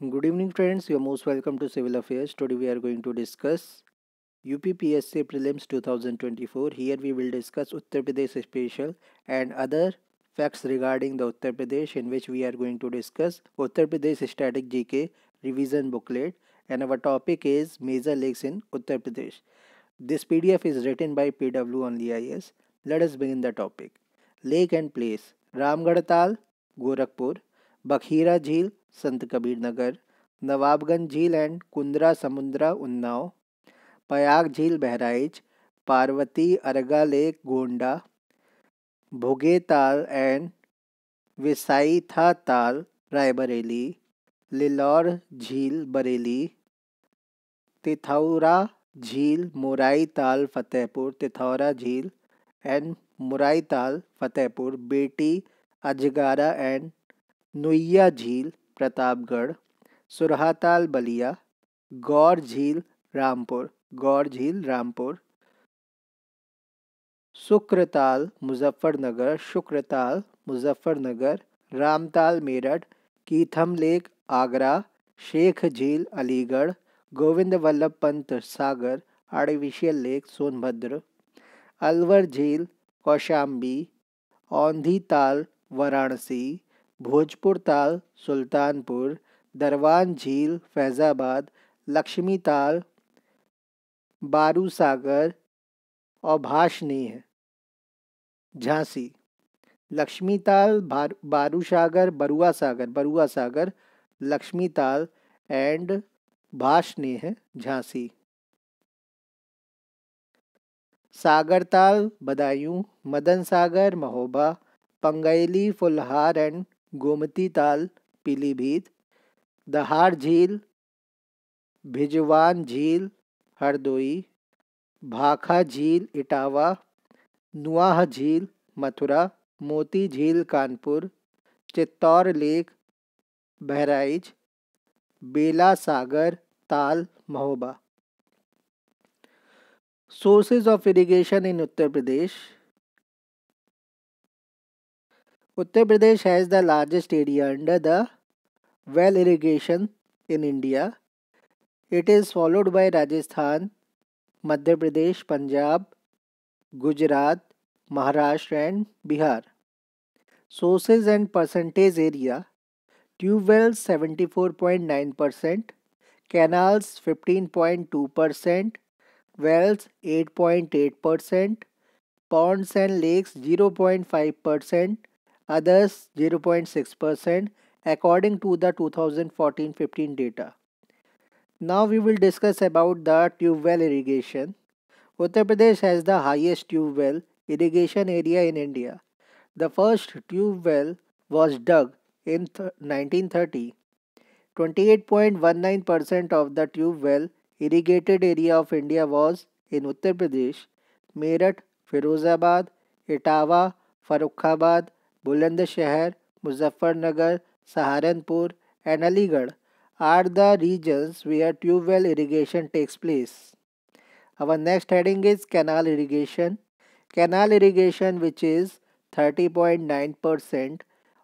Good evening friends, you are most welcome to Civil Affairs. Today we are going to discuss UPPSC Prelims 2024. Here we will discuss Uttar Pradesh special and other facts regarding the Uttar Pradesh in which we are going to discuss Uttar Pradesh Static GK revision booklet and our topic is major lakes in Uttar Pradesh. This PDF is written by PW on IS. Let us begin the topic. Lake and place Ramgarh Tal, Gorakhpur बखीरा झील संत Kabir Nagar Nawabganj Jheel and Kundra Samundra Unnao Payag Jheel Bahraich Parvati Arga lake Gonda Bhuge Tal and विसाईथा ताल रायबरेली लिलौर झील बरेली तिथौरा झील मुराई ताल फतेहपुर तिथौरा झील and मुराई ताल फतेहपुर बेटी अजगारा and नुइया झील प्रतापगढ़ सुरहाताल बलिया गौर Jheel Rampur Gaur Jheel Rampur Shukratal Muzaffarnagar Shukratal Muzaffarnagar Ramtal Meerut Keetham lake Agra Sheikh Jheel Aligarh Govind Vallabh Pant Sagar artificial lake Sonbhadra Alwar Jheel Kaushambi Aundhi ताल वाराणसी भोजपुर ताल सुल्तानपुर दरवान झील फैज़ाबाद लक्ष्मी ताल बारू सागर और भाषनी है झांसी लक्ष्मी ताल बारू सागर बरुआ सागर बरुआ सागर लक्ष्मी ताल एंड भाषनी है झांसी सागर ताल बदायूं मदन सागर महोबा पंगैली फुलहार एंड गोमती ताल पीलीभीत दहाड़ झील भिजवान झील हरदोई भाखा झील इटावा नुआह झील Mathura Moti Jheel Kanpur Chittaur lake Bahraich Bela Sagar Tal Mahoba sources of irrigation in Uttar Pradesh Uttar Pradesh has the largest area under the well irrigation in India. It is followed by Rajasthan, Madhya Pradesh, Punjab, Gujarat, Maharashtra and Bihar. Sources and percentage area Tube wells 74.9%, canals 15.2%, wells 8.8%, ponds and lakes 0.5%, others 0.6% according to the 2014-15 data. Now we will discuss about the tube well irrigation. Uttar Pradesh has the highest tube well irrigation area in India. The first tube well was dug in 1930. 28.19% of the tube well irrigated area of India was in Uttar Pradesh, Meerut, Firozabad, Etawah, Farukhabad. Bulandshahr, Muzaffarnagar, Saharanpur and Aligarh are the regions where tube well irrigation takes place. Our next heading is canal irrigation. Canal irrigation which is 30.9%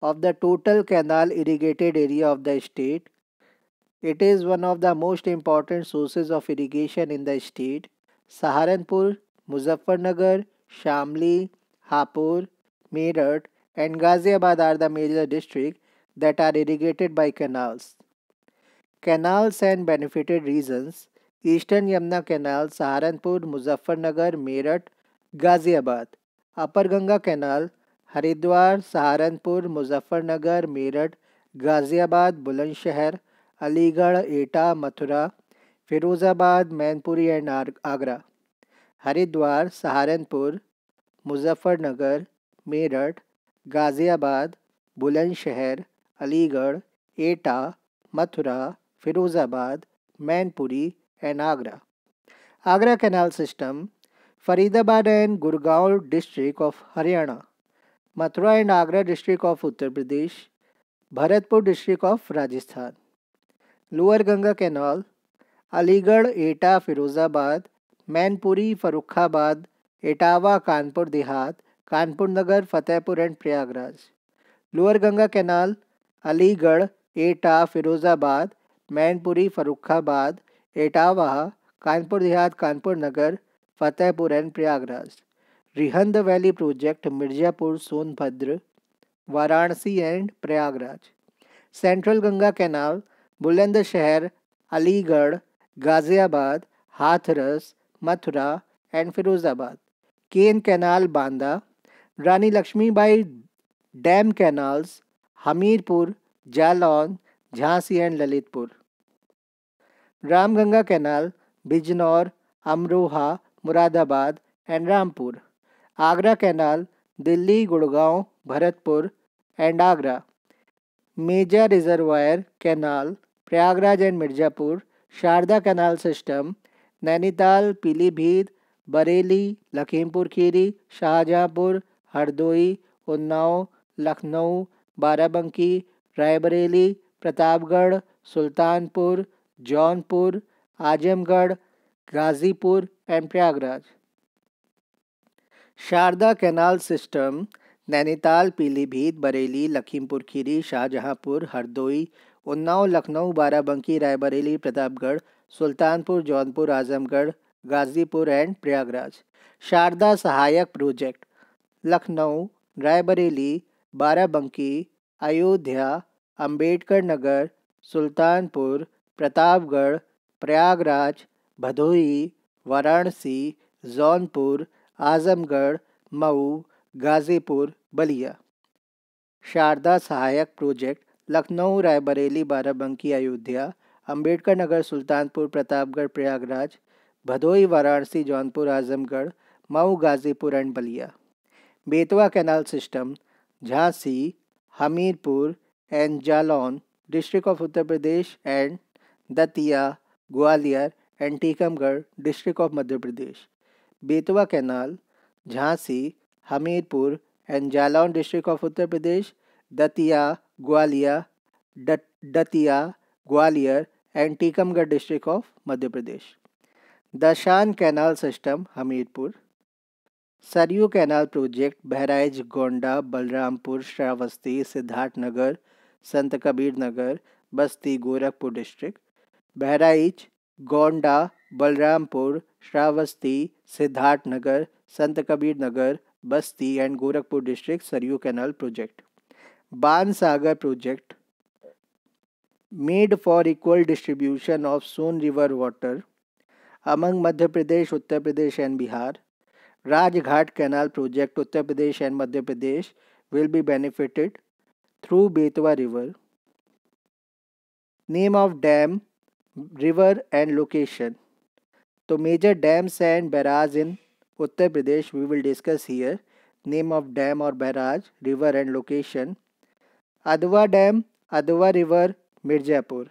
of the total canal irrigated area of the state. It is one of the most important sources of irrigation in the state. Saharanpur, Muzaffarnagar, Shamli, Hapur, Meerut and Ghaziabad are the major districts that are irrigated by canals. Canals and benefited regions Eastern Yamuna Canal, Saharanpur, Muzaffarnagar, Meerut, Ghaziabad. Upper Ganga Canal, Haridwar Saharanpur Muzaffarnagar Meerut, Ghaziabad, Bulandshahr, Aligarh, Eta, Mathura, Firozabad, Mainpuri and Agra. Haridwar Saharanpur Muzaffarnagar Meerut Ghaziabad Bulandshahr Aligarh Etah Mathura Firozabad Mainpuri and Agra Agra canal system Faridabad and Gurgaon district of Haryana Mathura and Agra district of Uttar Pradesh Bharatpur district of Rajasthan lower Ganga canal Aligarh Etah Firozabad Mainpuri Farrukhabad Etawah Kanpur Dehat Kanpur Nagar Fatehpur and Prayagraj lower Ganga canal Aligarh Etah Firozabad Mainpuri Farrukhabad Etawah Kanpur Dehat Kanpur Nagar Fatehpur and Prayagraj Rihand valley project Mirzapur Sonbhadra Varanasi and Prayagraj central Ganga canal Bulandshahr Aligarh Ghaziabad Hathras Mathura and Firozabad Ken canal Banda Rani Laxmibai dam canals Hamirpur Jalaun Jhansi and Lalitpur Ramganga canal Bijnor Amroha Moradabad and Rampur Agra canal Delhi Gurgaon Bharatpur and Agra major reservoir canal Prayagraj and Mirzapur Sharda canal system Nainital Pilibhit Bareilly Lakhimpur Kheri Shahjahanpur Hardoi Unnao Lucknow Barabanki Raebareli Pratapgarh Sultanpur Jaunpur Azamgarh Ghazipur and Prayagraj Sharda canal system Nainital Pilibhit Bareilly Lakhimpur Kheri Shahjahanpur Hardoi Unnao Lucknow Barabanki Raebareli Pratapgarh Sultanpur Jaunpur Azamgarh Ghazipur and Prayagraj Sharda Sahayak project Lucknow Raebareli Barabanki Ayodhya Ambedkar Nagar Sultanpur Pratapgarh Prayagraj Bhadohi Varanasi Jaunpur Azamgarh Mau Ghazipur Ballia Sharda Sahayak project Lucknow Raebareli Barabanki Ayodhya Ambedkar Nagar Sultanpur Pratapgarh Prayagraj Bhadohi Varanasi Jaunpur Azamgarh Mau Ghazipur and Ballia Betwa canal system Jhansi Hamirpur and Jalaun district of Uttar Pradesh and Datia Gwalior and Tikamgarh district of Madhya Pradesh Betwa canal Jhansi Hamirpur and Jalaun district of Uttar Pradesh Datia Gwalior Datia Gwalior and Tikamgarh district of Madhya Pradesh Dhasan canal system Hamirpur Saryu canal project Bahraich Gonda Balrampur Shravasti Siddharthnagar Sant Kabir Nagar Basti Gorakhpur district Bahraich Gonda Balrampur Shravasti Siddharthnagar Sant Kabir Nagar Basti and Gorakhpur district Saryu canal project Ban Sagar project made for equal distribution of Son river water among Madhya Pradesh Uttar Pradesh and Bihar Rajghat Canal project Uttar Pradesh and Madhya Pradesh will be benefited through Betwa river. Name of dam, river and location. So major dams and barrage in Uttar Pradesh we will discuss here. Name of dam or barrage, river and location. Adwa dam, Adwa river, Mirzapur.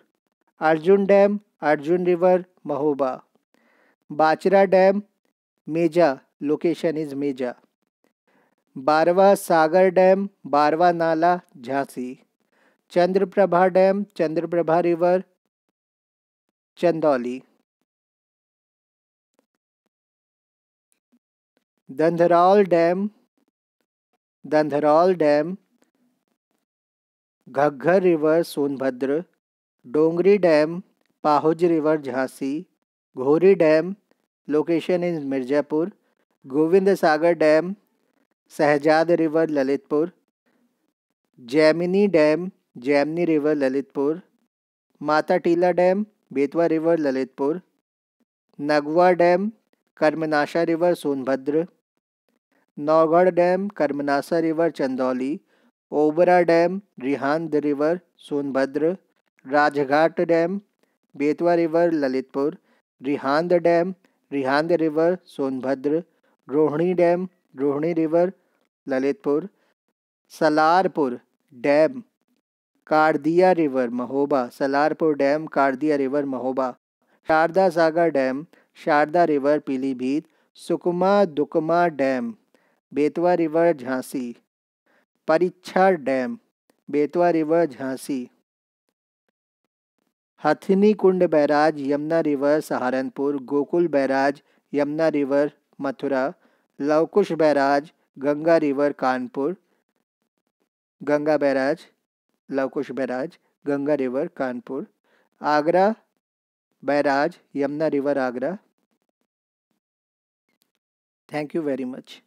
Arjun dam, Arjun river, Mahoba. Bachra dam, Meja, location is Meja Barwa Sagar dam Barwa Nala Jhansi Chandraprabha dam Chandraprabha river Chandauli Dhandhraul dam Dhandhraul dam Ghaggar river Sonbhadra Dongri dam Pahuj river Jhansi Ghori dam location is Mirzapur Govind Sagar dam Shahzad river Lalitpur Jamini dam Jamni river Lalitpur Mata Tila dam Betwa river Lalitpur Nagwa dam Karmanasha river Sonbhadra Naugarh dam Karmanasha river Chandauli Obra dam Rihand river Sonbhadra Rajghat dam Betwa river Lalitpur Rihand dam Rihand river Sonbhadra Rohini dam Rohini river Lalitpur Salarpur dam Kardia river Mahoba Salarpur dam Kardia river Mahoba Sharda Sagar dam Sharda river Pilibhit Sukma Dukma dam Betwa river Jhansi Pariksha dam Betwa river Jhansi Hathini Kund barrage Yamuna river Saharanpur Gokul barrage Yamuna river Mathura Lavkush barrage Ganga river Kanpur Ganga barrage Lavkush barrage Ganga river Kanpur Agra barrage Yamuna river Agra thank you very much